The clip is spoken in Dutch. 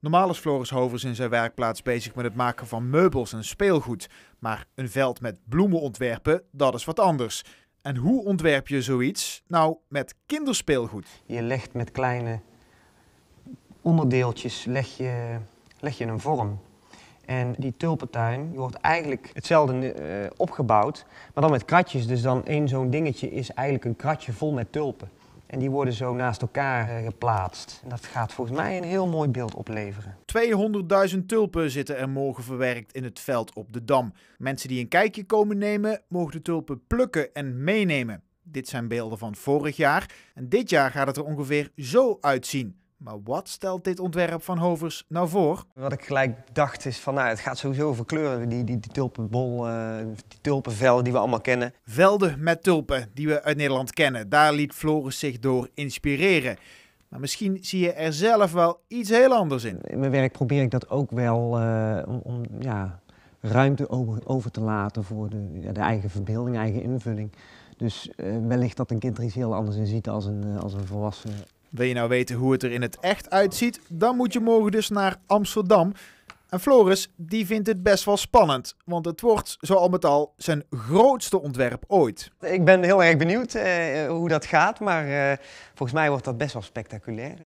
Normaal is Floris Hovers in zijn werkplaats bezig met het maken van meubels en speelgoed. Maar een veld met bloemen ontwerpen, dat is wat anders. En hoe ontwerp je zoiets? Nou, met kinderspeelgoed. Je legt met kleine onderdeeltjes leg je, leg je een vorm. En die tulpentuin wordt eigenlijk hetzelfde eh, opgebouwd, maar dan met kratjes. Dus dan één zo'n dingetje is eigenlijk een kratje vol met tulpen. En die worden zo naast elkaar eh, geplaatst. En dat gaat volgens mij een heel mooi beeld opleveren. 200.000 tulpen zitten er morgen verwerkt in het veld op de Dam. Mensen die een kijkje komen nemen, mogen de tulpen plukken en meenemen. Dit zijn beelden van vorig jaar. En dit jaar gaat het er ongeveer zo uitzien. Maar wat stelt dit ontwerp van Hovers nou voor? Wat ik gelijk dacht is van, nou, het gaat sowieso over kleuren. Die, die, die tulpenbol, eh, die tulpenvelden die we allemaal kennen. Velden met tulpen die we uit Nederland kennen. Daar liet Floris zich door inspireren. Maar misschien zie je er zelf wel iets heel anders in. In mijn werk probeer ik dat ook wel eh, om, om, ja, ruimte over, te laten voor de, de eigen verbeelding, eigen invulling. Dus eh, wellicht dat een kind er iets heel anders in ziet als een, als een volwassene. Wil je nou weten hoe het er in het echt uitziet? Dan moet je morgen dus naar Amsterdam. En Floris, die vindt het best wel spannend, want het wordt zo al met al zijn grootste ontwerp ooit. Ik ben heel erg benieuwd eh, hoe dat gaat, maar eh, volgens mij wordt dat best wel spectaculair.